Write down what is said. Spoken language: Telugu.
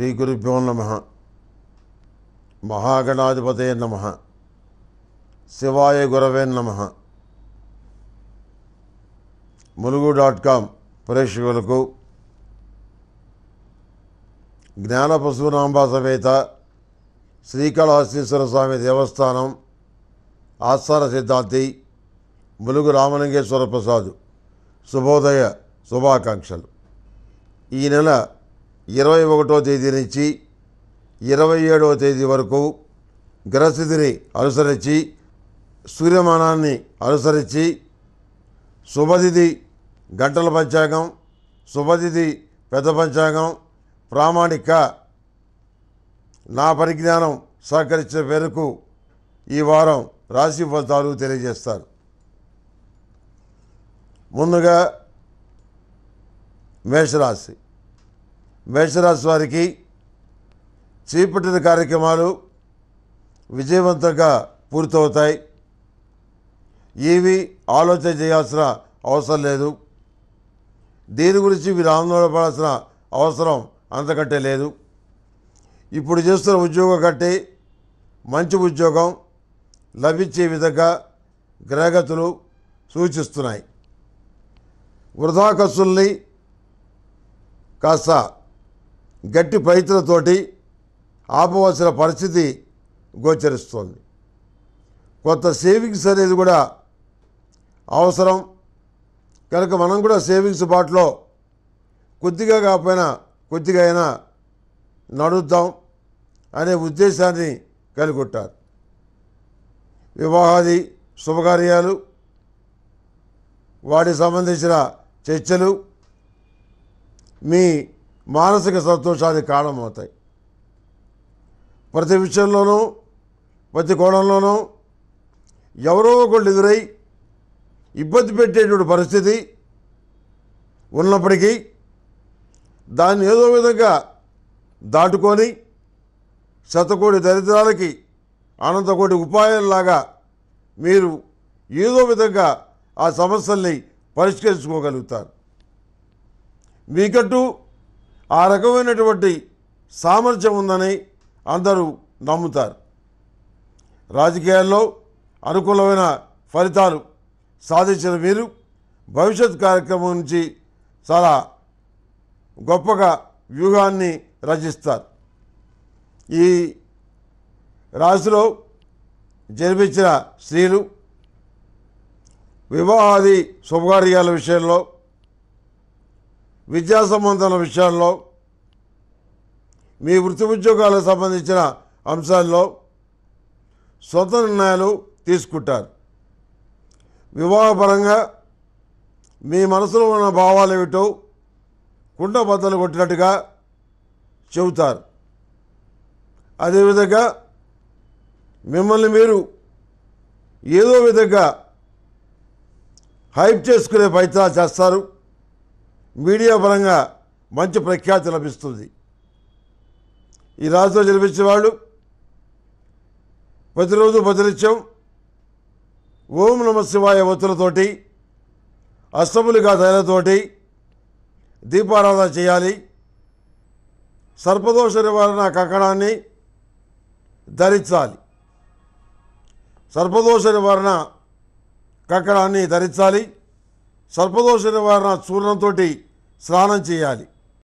శ్రీ గురుభ్యో నమ మహాగణాధిపతే నమ శివాయ గురవే నమ ములుగు డాట్ కామ్ ప్రేక్షకులకు జ్ఞాన పశునాంబ సమేత శ్రీకాళహస్తీశ్వర స్వామి దేవస్థానం ఆస్థాన సిద్ధాంతి ములుగు రామలింగేశ్వర ప్రసాద్ శుభోదయ శుభాకాంక్షలు ఈ నెల ఇరవై ఒకటో తేదీ నుంచి ఇరవై ఏడవ తేదీ వరకు గ్రహస్థితిని అనుసరించి సూర్యమానాన్ని అనుసరించి శుభతిథి గంటల పంచాంగం శుభతిథి పెద్ద పంచాంగం ప్రామాణిక నా పరిజ్ఞానం సహకరించిన మేరకు ఈ వారం రాశి ఫలితాలు తెలియజేస్తారు ముందుగా మేషరాశి మేషరాశి వారికి చేపట్టిన కార్యక్రమాలు విజయవంతంగా పూర్తవుతాయి ఏవి ఆలోచన చేయాల్సిన అవసరం లేదు దీని గురించి మీరు ఆందోళన అవసరం అంతకంటే లేదు ఇప్పుడు చేస్తున్న ఉద్యోగం కంటే మంచి ఉద్యోగం లభించే విధంగా గ్రహగతులు సూచిస్తున్నాయి వృధా కాస్త గట్టి ప్రయత్నతోటి ఆపవలసిన పరిస్థితి గోచరిస్తోంది కొత్త సేవింగ్స్ అనేది కూడా అవసరం కనుక మనం కూడా సేవింగ్స్ బాట్లో కొద్దిగా కాకపోయినా కొద్దిగా అయినా నడుద్దాం అనే ఉద్దేశాన్ని కలిగొట్టారు వివాహాది శుభకార్యాలు వాటికి సంబంధించిన చర్చలు మీ మానసిక సంతోషానికి కారణమవుతాయి ప్రతి విషయంలోనూ ప్రతి కోణంలోనూ ఎవరో ఒకళ్ళు ఎదురై ఇబ్బంది పెట్టేటువంటి పరిస్థితి ఉన్నప్పటికీ దాన్ని ఏదో విధంగా దాటుకొని శతకోటి దరిద్రాలకి అనంతకోటి ఉపాయంలాగా మీరు ఏదో విధంగా ఆ సమస్యల్ని పరిష్కరించుకోగలుగుతారు మీకంటూ ఆ రకమైనటువంటి సామర్థ్యం ఉందని అందరూ నమ్ముతారు రాజకీయాల్లో అనుకూలమైన ఫలితాలు సాధించిన మీరు భవిష్యత్ కార్యక్రమం నుంచి చాలా గొప్పగా వ్యూహాన్ని రచిస్తారు ఈ రాశిలో జన్మించిన స్త్రీలు వివాహాది శుభకార్యాల విషయంలో విద్యా సంబంధాల విషయాల్లో మీ వృత్తి ఉద్యోగాలకు సంబంధించిన అంశాల్లో సొంత నిర్ణయాలు తీసుకుంటారు వివాహపరంగా మీ మనసులో ఉన్న భావాలు ఏమిటో కుండ బద్దలు కొట్టినట్టుగా చెబుతారు అదేవిధంగా మిమ్మల్ని మీరు ఏదో విధంగా హైప్ చేసుకునే ప్రయత్నాలు చేస్తారు మీడియా పరంగా మంచి ప్రఖ్యాతి లభిస్తుంది ఈ రాష్ట్రంలో జన్మించిన వాళ్ళు ప్రతిరోజు ప్రతినిత్యం ఓం నమ శివాయ ఒత్తులతోటి అష్టములు తయారతోటి దీపారాధన చేయాలి సర్పదోష నివారణ కంకణాన్ని ధరించాలి సర్పదోష నివారణ కంకణాన్ని ధరించాలి సర్పదోష నివారణ చూర్ణంతో స్నానం చేయాలి